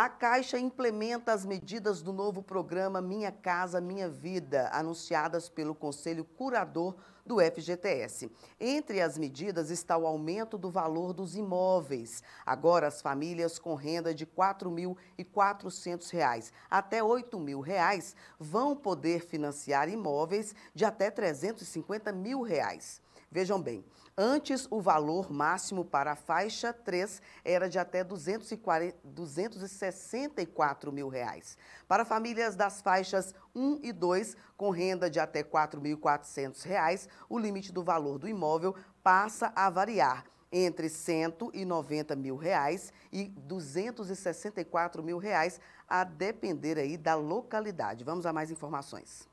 A Caixa implementa as medidas do novo programa Minha Casa Minha Vida, anunciadas pelo Conselho Curador do FGTS. Entre as medidas está o aumento do valor dos imóveis. Agora, as famílias com renda de R$ 4.400 até R$ 8.000 vão poder financiar imóveis de até R$ 350 mil. Reais. Vejam bem, antes o valor máximo para a faixa 3 era de até 240, 264 mil reais. Para famílias das faixas 1 e 2, com renda de até 4.400 reais, o limite do valor do imóvel passa a variar entre 190 mil reais e 264 mil reais, a depender aí da localidade. Vamos a mais informações.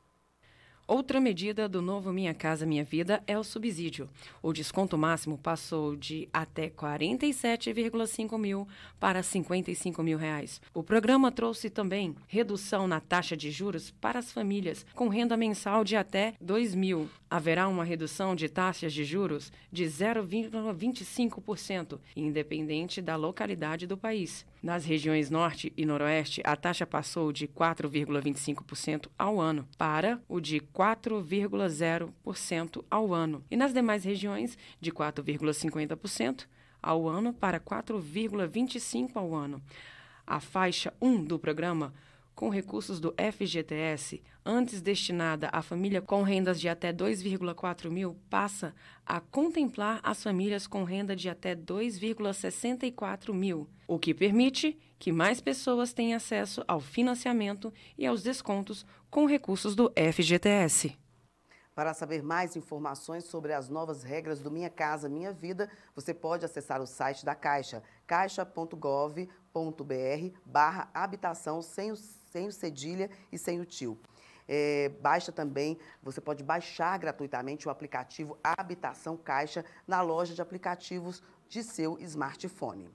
Outra medida do novo Minha Casa Minha Vida é o subsídio. O desconto máximo passou de até 47,5 mil para 55 mil reais. O programa trouxe também redução na taxa de juros para as famílias com renda mensal de até 2 mil haverá uma redução de taxas de juros de 0,25%, independente da localidade do país. Nas regiões Norte e Noroeste, a taxa passou de 4,25% ao ano para o de 4,0% ao ano, e nas demais regiões, de 4,50% ao ano para 4,25% ao ano. A faixa 1 do programa com recursos do FGTS, antes destinada à família com rendas de até 2,4 mil, passa a contemplar as famílias com renda de até 2,64 mil, o que permite que mais pessoas tenham acesso ao financiamento e aos descontos com recursos do FGTS. Para saber mais informações sobre as novas regras do Minha Casa Minha Vida, você pode acessar o site da Caixa, caixa.gov.br barra habitação sem o, sem o cedilha e sem o tio. É, baixa também, você pode baixar gratuitamente o aplicativo Habitação Caixa na loja de aplicativos de seu smartphone.